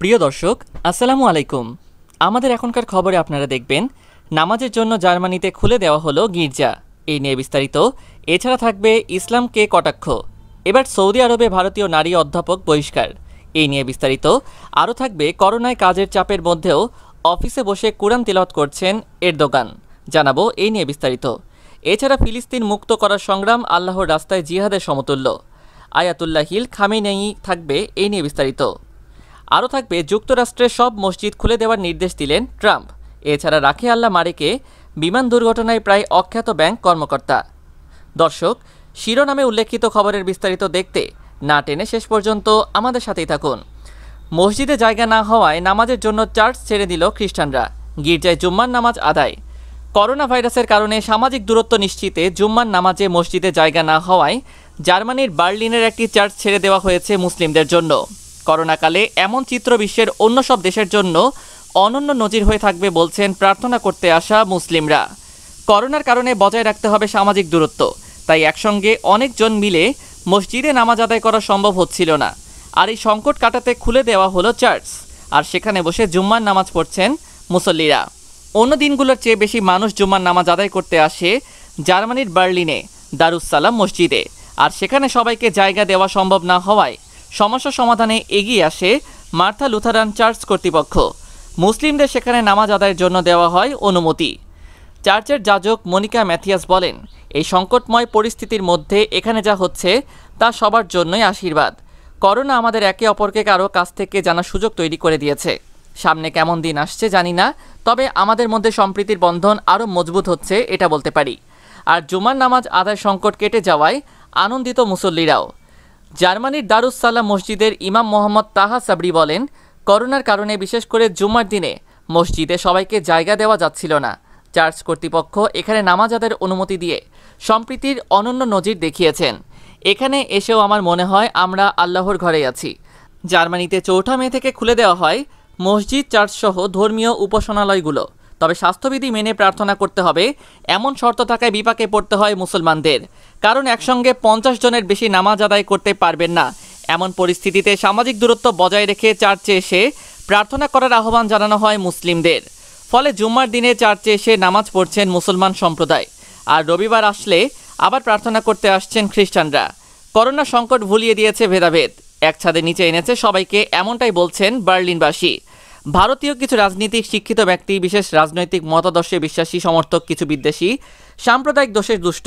প্রিয় দর্শক আসসালামু আলাইকুম আমাদের এখনকার খবরে আপনারা দেখবেন নামাজের জন্য জার্মানিতে খুলে দেওয়া হলো গির্জা এই নিয়ে বিস্তারিত এছাড়া থাকবে ইসলামকে কটাক্ষ এবার সৌদি আরবে ভারতীয় নারী অধ্যাপক বহিষ্কার এই নিয়ে বিস্তারিত আরও থাকবে করোনায় কাজের চাপের মধ্যেও অফিসে বসে কোরআন তিলত করছেন এরদোগান জানাবো এই নিয়ে বিস্তারিত এছাড়া ফিলিস্তিন মুক্ত করার সংগ্রাম আল্লাহর রাস্তায় জিহাদের সমতুল্য আয়াতুল্লাহ হিল খামিনেই থাকবে এই নিয়ে বিস্তারিত আরও থাকবে যুক্তরাষ্ট্রের সব মসজিদ খুলে দেওয়ার নির্দেশ দিলেন ট্রাম্প এছাড়া রাখে আল্লাহ মারেকে বিমান দুর্ঘটনায় প্রায় অখ্যাত ব্যাংক কর্মকর্তা দর্শক শিরোনামে উল্লেখিত খবরের বিস্তারিত দেখতে না টেনে শেষ পর্যন্ত আমাদের সাথেই থাকুন মসজিদে জায়গা না হওয়ায় নামাজের জন্য চার্চ ছেড়ে দিল খ্রিস্টানরা গির্জায় জুম্মার নামাজ আদায় করোনা ভাইরাসের কারণে সামাজিক দূরত্ব নিশ্চিতে জুম্মার নামাজে মসজিদে জায়গা না হওয়ায় জার্মানির বার্লিনের একটি চার্চ ছেড়ে দেওয়া হয়েছে মুসলিমদের জন্য করোনাকালে এমন চিত্র বিশ্বের অন্য সব দেশের জন্য অনন্য নজির হয়ে থাকবে বলছেন প্রার্থনা করতে আসা মুসলিমরা করোনার কারণে বজায় রাখতে হবে সামাজিক দূরত্ব তাই একসঙ্গে অনেকজন মিলে মসজিদে নামাজ আদায় করা সম্ভব হচ্ছিল না আর এই সংকট কাটাতে খুলে দেওয়া হলো চার্চ আর সেখানে বসে জুম্মার নামাজ পড়ছেন মুসল্লিরা অন্য দিনগুলোর চেয়ে বেশি মানুষ জুমার নামাজ আদায় করতে আসে জার্মানির বার্লিনে দারুসালাম মসজিদে আর সেখানে সবাইকে জায়গা দেওয়া সম্ভব না হওয়ায় সমস্যা সমাধানে এগিয়ে আসে মার্থা লুথারান চার্চ কর্তৃপক্ষ মুসলিমদের সেখানে নামাজ আদায়ের জন্য দেওয়া হয় অনুমতি চার্চের যাজক মনিকা ম্যাথিয়াস বলেন এই সংকটময় পরিস্থিতির মধ্যে এখানে যা হচ্ছে তা সবার জন্যই আশীর্বাদ করোনা আমাদের একে অপরকে কারো কাছ থেকে জানার সুযোগ তৈরি করে দিয়েছে সামনে কেমন দিন আসছে জানি না তবে আমাদের মধ্যে সম্প্রীতির বন্ধন আরও মজবুত হচ্ছে এটা বলতে পারি আর জুমার নামাজ আদায় সংকট কেটে যাওয়ায় আনন্দিত মুসল্লিরাও জার্মানির দারুসালাম মসজিদের ইমাম মোহাম্মদ তাহা সাবরি বলেন করোনার কারণে বিশেষ করে জুমার দিনে মসজিদে সবাইকে জায়গা দেওয়া যাচ্ছিল না চার্চ কর্তৃপক্ষ এখানে নামাজ আদের অনুমতি দিয়ে সম্প্রীতির অনন্য নজির দেখিয়েছেন এখানে এসেও আমার মনে হয় আমরা আল্লাহর ঘরে আছি জার্মানিতে চৌঠা মে থেকে খুলে দেওয়া হয় মসজিদ চার্চসহ ধর্মীয় উপাসনালয়গুলো তবে স্বাস্থ্যবিধি মেনে প্রার্থনা করতে হবে এমন শর্ত থাকায় বিপাকে পড়তে হয় মুসলমানদের কারণ একসঙ্গে পঞ্চাশ জনের বেশি নামাজ আদায় করতে পারবেন না এমন পরিস্থিতিতে সামাজিক দূরত্ব বজায় রেখে চার্চে এসে প্রার্থনা করার আহ্বান জানানো হয় মুসলিমদের ফলে জুম্মার দিনে চার্চে এসে নামাজ পড়ছেন মুসলমান সম্প্রদায় আর রবিবার আসলে আবার প্রার্থনা করতে আসছেন খ্রিস্টানরা করোনা সংকট ভুলিয়ে দিয়েছে ভেদাভেদ এক ছাদের নিচে এনেছে সবাইকে এমনটাই বলছেন বার্লিনবাসী ভারতীয় কিছু রাজনীতিক শিক্ষিত ব্যক্তি বিশেষ রাজনৈতিক মতাদর্শে বিশ্বাসী সমর্থক কিছু বিদ্বেষী সাম্প্রদায়িক দোষের দুষ্ট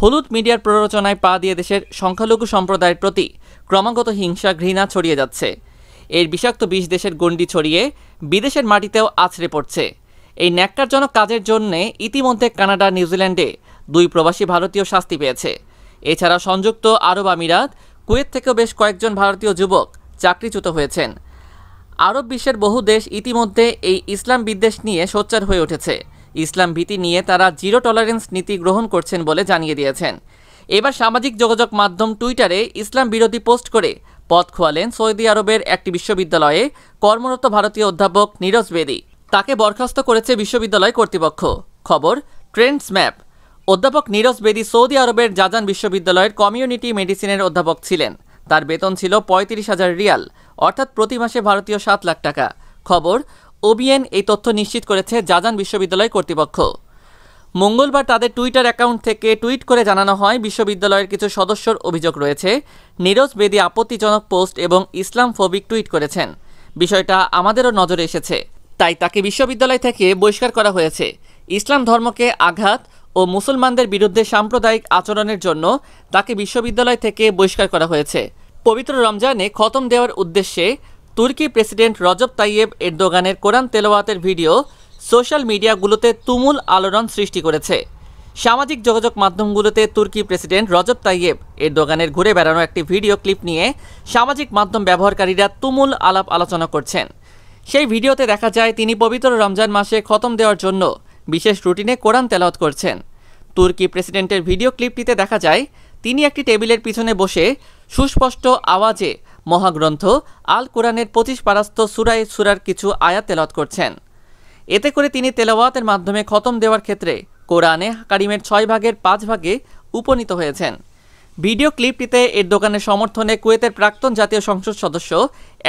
হলুদ মিডিয়ার প্ররোচনায় পা দিয়ে দেশের সংখ্যালঘু সম্প্রদায়ের প্রতি ক্রমাগত হিংসা ঘৃণা ছড়িয়ে যাচ্ছে এর বিষাক্ত বিষ দেশের গণ্ডি ছড়িয়ে বিদেশের মাটিতেও আছড়ে পড়ছে এই ন্যাক্কারজনক কাজের জন্যে ইতিমধ্যে কানাডা নিউজিল্যান্ডে দুই প্রবাসী ভারতীয় শাস্তি পেয়েছে এছাড়া সংযুক্ত আরব আমিরাত কুয়েত থেকেও বেশ কয়েকজন ভারতীয় যুবক চাকরিচ্যুত হয়েছেন আরব বিশ্বের বহু দেশ ইতিমধ্যে এই ইসলাম বিদ্বেষ নিয়ে সোচ্চার হয়ে উঠেছে ইসলাম ভীতি নিয়ে তারা জিরো টলারেন্স নীতি গ্রহণ করছেন বলে জানিয়ে দিয়েছেন এবার সামাজিক যোগাযোগ মাধ্যম টুইটারে ইসলাম বিরোধী পোস্ট করে পথ খোয়ালেন সৌদি আরবের একটি বিশ্ববিদ্যালয়ে কর্মরত ভারতীয় অধ্যাপক নীরজ বেদি তাকে বরখাস্ত করেছে বিশ্ববিদ্যালয় কর্তৃপক্ষ খবর ট্রেন্ডস ম্যাপ অধ্যাপক নীরজ বেদী সৌদি আরবের জাজান বিশ্ববিদ্যালয়ের কমিউনিটি মেডিসিনের অধ্যাপক ছিলেন তার বেতন ছিল পঁয়ত্রিশ হাজার রিয়াল অর্থাৎ প্রতি মাসে ভারতীয় সাত লাখ টাকা খবর ওবিএন এই তথ্য নিশ্চিত করেছে জাজান বিশ্ববিদ্যালয় কর্তৃপক্ষ মঙ্গলবার তাদের টুইটার অ্যাকাউন্ট থেকে টুইট করে জানানো হয় বিশ্ববিদ্যালয়ের কিছু সদস্যর অভিযোগ রয়েছে নীরজ বেদী আপত্তিজনক পোস্ট এবং ইসলাম ফোবিক টুইট করেছেন বিষয়টা আমাদেরও নজরে এসেছে তাই তাকে বিশ্ববিদ্যালয় থেকে বহিষ্কার করা হয়েছে ইসলাম ধর্মকে আঘাত ও মুসলমানদের বিরুদ্ধে সাম্প্রদায়িক আচরণের জন্য তাকে বিশ্ববিদ্যালয় থেকে বহিষ্কার করা হয়েছে পবিত্র রমজানে খতম দেওয়ার উদ্দেশ্যে তুর্কি প্রেসিডেন্ট রজব তাইয়েব এরদোগানের কোরআন তেলাওয়াতের ভিডিও সোশ্যাল মিডিয়াগুলোতে তুমুল আলোড়ন সৃষ্টি করেছে সামাজিক যোগাযোগ মাধ্যমগুলোতে তুর্কি প্রেসিডেন্ট রজব তাইয়েব এরদোগানের ঘুরে বেড়ানো একটি ভিডিও ক্লিপ নিয়ে সামাজিক মাধ্যম ব্যবহারকারীরা তুমুল আলাপ আলোচনা করছেন সেই ভিডিওতে দেখা যায় তিনি পবিত্র রমজান মাসে খতম দেওয়ার জন্য বিশেষ রুটিনে কোরআন তেলাওয়াত করছেন তুর্কি প্রেসিডেন্টের ভিডিও ক্লিপটিতে দেখা যায় তিনি একটি টেবিলের পিছনে বসে সুস্পষ্ট আওয়াজে মহাগ্রন্থ আল কোরআনের পঁচিশ পারাস্ত সুরায় সুরার কিছু আয়াত তেলাওয়াত করছেন এতে করে তিনি তেলাওয়াতের মাধ্যমে খতম দেওয়ার ক্ষেত্রে কোরআনে কারিমের ছয় ভাগের পাঁচ ভাগে উপনীত হয়েছেন ভিডিও ক্লিপটিতে এর দোকানের সমর্থনে কুয়েতের প্রাক্তন জাতীয় সংসদ সদস্য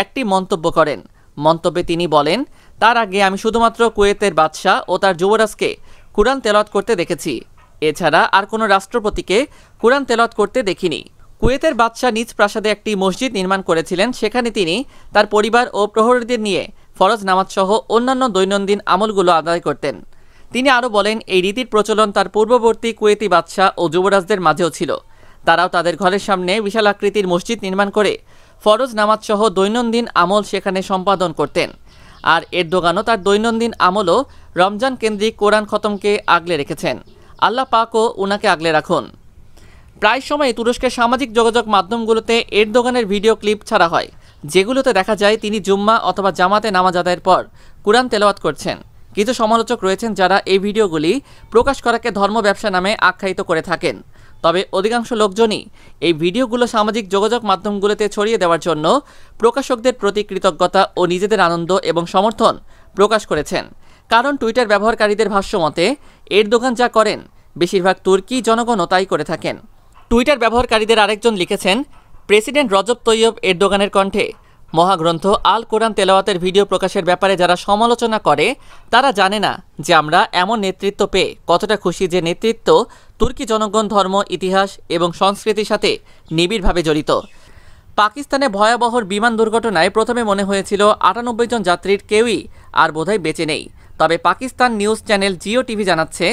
একটি মন্তব্য করেন মন্তব্যে তিনি বলেন তার আগে আমি শুধুমাত্র কুয়েতের বাদশাহ ও তার যুবরাজকে কোরআন তেলত করতে দেখেছি এছাড়া আর কোনো রাষ্ট্রপতিকে কোরআন তেলত করতে দেখিনি কুয়েতের বাদশাহ নিজ প্রাসাদে একটি মসজিদ নির্মাণ করেছিলেন সেখানে তিনি তার পরিবার ও প্রহরীদের নিয়ে ফরজ নামাজসহ অন্যান্য দৈনন্দিন আমলগুলো আদায় করতেন তিনি আরও বলেন এই রীতির প্রচলন তার পূর্ববর্তী কুয়েতি বাদশাহ ও যুবরাজদের মাঝেও ছিল তারাও তাদের ঘরের সামনে বিশাল আকৃতির মসজিদ নির্মাণ করে ফরজ নামাজসহ দৈনন্দিন আমল সেখানে সম্পাদন করতেন আর এর দোকানও তার দৈনন্দিন আমলও রমজান কেন্দ্রিক কোরআন খতমকে আগলে রেখেছেন আল্লাহ পাকও উনাকে আগলে রাখুন প্রায় সময় তুরস্কের সামাজিক যোগাযোগ মাধ্যমগুলোতে এর দোকানের ভিডিও ক্লিপ ছাড়া হয় যেগুলোতে দেখা যায় তিনি জুম্মা অথবা জামাতে নামাজ আদায়ের পর কোরআন তেলাওয়াত করছেন কিছু সমালোচক রয়েছেন যারা এই ভিডিওগুলি প্রকাশ করাকে ধর্ম ব্যবসা নামে আখ্যায়িত করে থাকেন তবে অধিকাংশ লোকজনই এই ভিডিওগুলো সামাজিক যোগাযোগ মাধ্যমগুলোতে ছড়িয়ে দেওয়ার জন্য প্রকাশকদের প্রতি কৃতজ্ঞতা ও নিজেদের আনন্দ এবং সমর্থন প্রকাশ করেছেন কারণ টুইটার ব্যবহারকারীদের ভাষ্যমতে এর দোকান যা করেন বেশিরভাগ তুর্কি জনগণও তাই করে থাকেন টুইটার ব্যবহারকারীদের আরেকজন লিখেছেন প্রেসিডেন্ট রজব তৈয়ব এর দোকানের কণ্ঠে মহাগ্রন্থ আল কোরআন তেলাওয়াতের ভিডিও প্রকাশের ব্যাপারে যারা সমালোচনা করে তারা জানে না যে আমরা এমন নেতৃত্ব পেয়ে কতটা খুশি যে নেতৃত্ব তুর্কি জনগণ ধর্ম ইতিহাস এবং সংস্কৃতির সাথে নিবিড়ভাবে জড়িত পাকিস্তানে ভয়াবহ বিমান দুর্ঘটনায় প্রথমে মনে হয়েছিল আটানব্বই জন যাত্রীর কেউই আর বোধহয় বেঁচে নেই তবে Pakistan news channel Geo TV জানাচ্ছে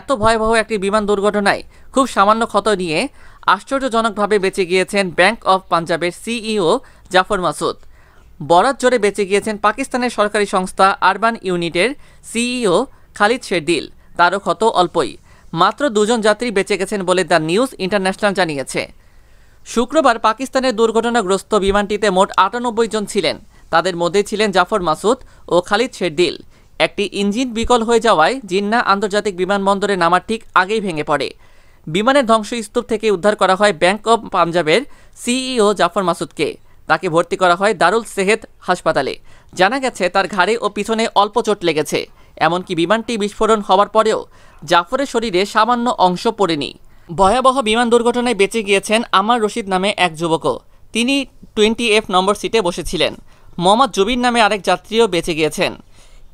এত ভয়াবহ একটি বিমান দুর্ঘটনায় খুব সামান্য ক্ষত নিয়ে আশ্চর্যজনকভাবে বেঁচে গিয়েছেন ব্যাংক অফ পাঞ্জাবের সিইও জাফর মাসুদ বরাত জোরে বেঁচে গিয়েছেন পাকিস্তানের সরকারি সংস্থা আরবান ইউনিটের সিইও খালিদ শেরদিল তারও ক্ষত অল্পই মাত্র দুজন যাত্রী বেঁচে গেছেন বলে দ্য নিউজ ইন্টারন্যাশনাল জানিয়েছে শুক্রবার পাকিস্তানের দুর্ঘটনাগ্রস্ত বিমানটিতে মোট আটানব্বই জন ছিলেন তাদের মধ্যে ছিলেন জাফর মাসুদ ও খালিদ শেরদিল একটি ইঞ্জিন বিকল হয়ে যাওয়ায় জিন্না আন্তর্জাতিক বিমানবন্দরে নামার ঠিক আগেই ভেঙে পড়ে বিমানের ধ্বংসস্তূপ থেকে উদ্ধার করা হয় ব্যাংক অব পাঞ্জাবের সিইও জাফর মাসুদকে তাকে ভর্তি করা হয় দারুল সেহেদ হাসপাতালে জানা গেছে তার ঘাড়ে ও পিছনে অল্প চোট লেগেছে এমনকি বিমানটি বিস্ফোরণ হওয়ার পরেও জাফরের শরীরে সামান্য অংশ পড়েনি ভয়াবহ বিমান দুর্ঘটনায় বেঁচে গিয়েছেন আমার রশিদ নামে এক যুবকও তিনি টোয়েন্টি এফ নম্বর সিটে বসেছিলেন মোহাম্মদ জুবিন নামে আরেক যাত্রীও বেঁচে গিয়েছেন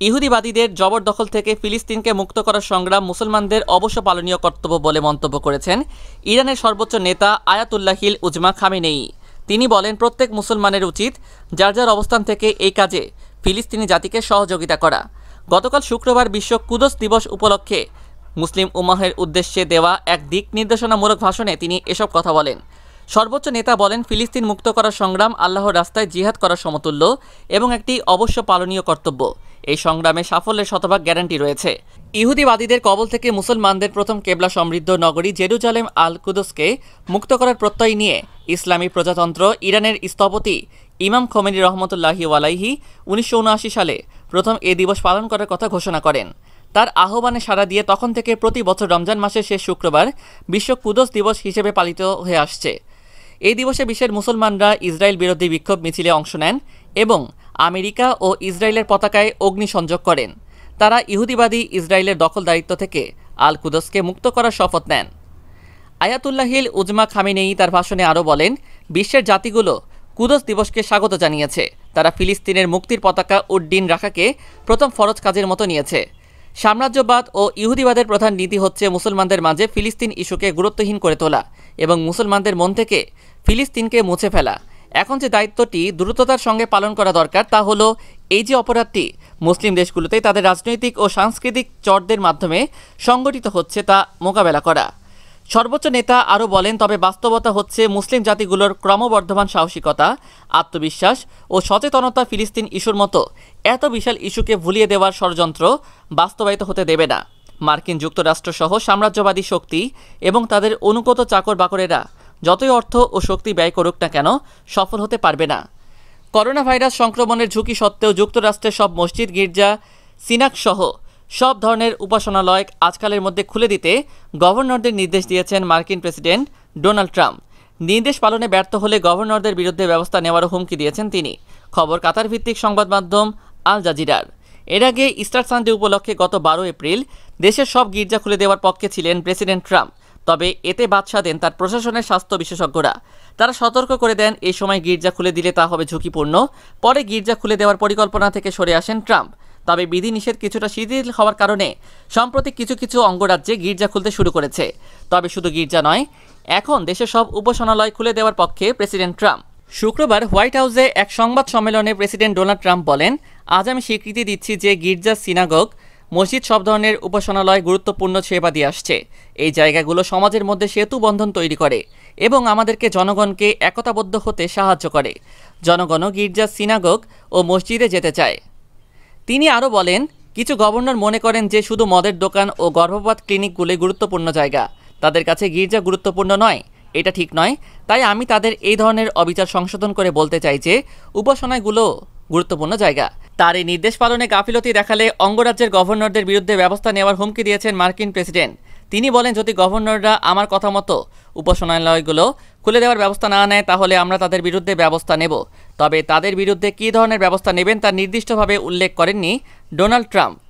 ইহুদিবাদীদের জবরদখল থেকে ফিলিস্তিনকে মুক্ত করার সংগ্রাম মুসলমানদের অবশ্য পালনীয় কর্তব্য বলে মন্তব্য করেছেন ইরানের সর্বোচ্চ নেতা আয়াতুল্লাহিল উজমা খামেনেই তিনি বলেন প্রত্যেক মুসলমানের উচিত যার যার অবস্থান থেকে এই কাজে ফিলিস্তিনি জাতিকে সহযোগিতা করা গতকাল শুক্রবার বিশ্ব কুদস দিবস উপলক্ষে মুসলিম উমাহের উদ্দেশ্যে দেওয়া এক দিক নির্দেশনামূলক ভাষণে তিনি এসব কথা বলেন সর্বোচ্চ নেতা বলেন ফিলিস্তিন মুক্ত করার সংগ্রাম আল্লাহর রাস্তায় জিহাদ করার সমতুল্য এবং একটি অবশ্য পালনীয় কর্তব্য এই সংগ্রামে সাফল্যের শতভাগ গ্যারান্টি রয়েছে ইহুদিবাদীদের কবল থেকে মুসলমানদের প্রথম কেবলা সমৃদ্ধ নগরী জেরুজালেম আল কুদসকে মুক্ত করার প্রত্যয় নিয়ে ইসলামী প্রজাতন্ত্র ইরানের স্থপতি ইমাম খোমেনি রহমতুল্লাহি ওয়ালাইহি উনিশশো সালে প্রথম এ দিবস পালন করার কথা ঘোষণা করেন তার আহ্বানে সাড়া দিয়ে তখন থেকে প্রতি বছর রমজান মাসের শেষ শুক্রবার বিশ্ব কুদস দিবস হিসেবে পালিত হয়ে আসছে এই দিবসে বিশ্বের মুসলমানরা ইসরায়েল বিরোধী বিক্ষোভ মিছিলে অংশ নেন এবং আমেরিকা ও ইসরায়েলের পতাকায় অগ্নিসংযোগ করেন তারা ইহুদিবাদী ইসরায়েলের দখল দায়িত্ব থেকে আল কুদসকে মুক্ত করার শপথ নেন আয়াতুল্লাহিল উজমা খামিনেই তার ভাষণে আরও বলেন বিশ্বের জাতিগুলো কুদস দিবসকে স্বাগত জানিয়েছে তারা ফিলিস্তিনের মুক্তির পতাকা উড্ডিন রাখাকে প্রথম ফরজ কাজের মতো নিয়েছে সাম্রাজ্যবাদ ও ইহুদিবাদের প্রধান নীতি হচ্ছে মুসলমানদের মাঝে ফিলিস্তিন ইস্যুকে গুরুত্বহীন করে তোলা এবং মুসলমানদের মন থেকে ফিলিস্তিনকে মুছে ফেলা এখন যে দায়িত্বটি দ্রুততার সঙ্গে পালন করা দরকার তা হলো এই যে অপরাধটি মুসলিম দেশগুলোতে তাদের রাজনৈতিক ও সাংস্কৃতিক চর্দের মাধ্যমে সংগঠিত হচ্ছে তা মোকাবেলা করা সর্বোচ্চ নেতা আরও বলেন তবে বাস্তবতা হচ্ছে মুসলিম জাতিগুলোর ক্রমবর্ধমান সাহসিকতা আত্মবিশ্বাস ও সচেতনতা ফিলিস্তিন ইস্যুর মতো এত বিশাল ইস্যুকে ভুলিয়ে দেওয়ার ষড়যন্ত্র বাস্তবায়িত হতে দেবে না মার্কিন যুক্তরাষ্ট্রসহ সাম্রাজ্যবাদী শক্তি এবং তাদের অনুগত চাকর বাকরেরা যতই অর্থ ও শক্তি ব্যয় করুক না কেন সফল হতে পারবে না করোনা ভাইরাস সংক্রমণের ঝুঁকি সত্ত্বেও যুক্তরাষ্ট্রের সব মসজিদ গির্জা সিনাকসহ সব ধরনের উপাসনালয় আজকালের মধ্যে খুলে দিতে গভর্নরদের নির্দেশ দিয়েছেন মার্কিন প্রেসিডেন্ট ডোনাল্ড ট্রাম্প নির্দেশ পালনে ব্যর্থ হলে গভর্নরদের বিরুদ্ধে ব্যবস্থা নেওয়ারও হুমকি দিয়েছেন তিনি খবর কাতার ভিত্তিক সংবাদ মাধ্যম আল জাজিরার এর আগে ইস্টার সানডে উপলক্ষে গত বারো এপ্রিল দেশের সব গির্জা খুলে দেওয়ার পক্ষে ছিলেন প্রেসিডেন্ট ট্রাম্প তবে এতে বাদশা দেন তার প্রশাসনের স্বাস্থ্য বিশেষজ্ঞরা তারা সতর্ক করে দেন এই সময় গির্জা খুলে দিলে তা হবে ঝুঁকিপূর্ণ পরে গির্জা খুলে দেওয়ার পরিকল্পনা থেকে সরে আসেন ট্রাম্প তবে বিধিনিষেধ কিছুটা শিথিল হওয়ার কারণে সম্প্রতি কিছু কিছু অঙ্গরাজ্যে গির্জা খুলতে শুরু করেছে তবে শুধু গির্জা নয় এখন দেশের সব উপাসনালয় খুলে দেওয়ার পক্ষে প্রেসিডেন্ট ট্রাম্প শুক্রবার হোয়াইট হাউসে এক সংবাদ সম্মেলনে প্রেসিডেন্ট ডোনাল্ড ট্রাম্প বলেন আজ আমি স্বীকৃতি দিচ্ছি যে গির্জা সিনাগক মসজিদ সব ধরনের উপাসনালয় গুরুত্বপূর্ণ সেবা দিয়ে আসছে এই জায়গাগুলো সমাজের মধ্যে সেতু বন্ধন তৈরি করে এবং আমাদেরকে জনগণকে একতাবদ্ধ হতে সাহায্য করে জনগণও গির্জা সিনাগক ও মসজিদে যেতে চায় তিনি আরও বলেন কিছু গভর্নর মনে করেন যে শুধু মদের দোকান ও গর্ভপাত ক্লিনিকগুলি গুরুত্বপূর্ণ জায়গা তাদের কাছে গির্জা গুরুত্বপূর্ণ নয় এটা ঠিক নয় তাই আমি তাদের এই ধরনের অবিচার সংশোধন করে বলতে চাই যে উপাসনাগুলো গুরুত্বপূর্ণ জায়গা তার এই নির্দেশ পালনে গাফিলতি দেখালে অঙ্গরাজ্যের গভর্নরদের বিরুদ্ধে ব্যবস্থা নেওয়ার হুমকি দিয়েছেন মার্কিন প্রেসিডেন্ট তিনি বলেন যদি গভর্নররা আমার কথা মতো উপাসনালয়গুলো খুলে দেওয়ার ব্যবস্থা না নেয় তাহলে আমরা তাদের বিরুদ্ধে ব্যবস্থা নেব তবে তাদের বিরুদ্ধে কী ধরনের ব্যবস্থা নেবেন তা নির্দিষ্টভাবে উল্লেখ করেননি ডোনাল্ড ট্রাম্প